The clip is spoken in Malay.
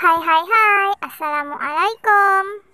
Hai hai hai, Assalamualaikum.